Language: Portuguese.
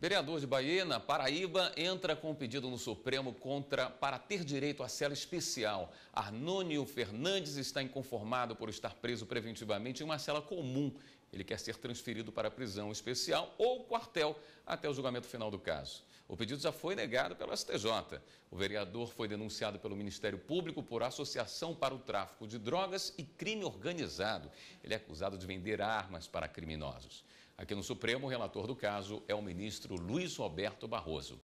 Vereador de na Paraíba, entra com um pedido no Supremo contra para ter direito à cela especial. Arnônio Fernandes está inconformado por estar preso preventivamente em uma cela comum. Ele quer ser transferido para a prisão especial ou quartel até o julgamento final do caso. O pedido já foi negado pelo STJ. O vereador foi denunciado pelo Ministério Público por associação para o tráfico de drogas e crime organizado. Ele é acusado de vender armas para criminosos. Aqui no Supremo, o relator do caso é o ministro Luiz Roberto Barroso.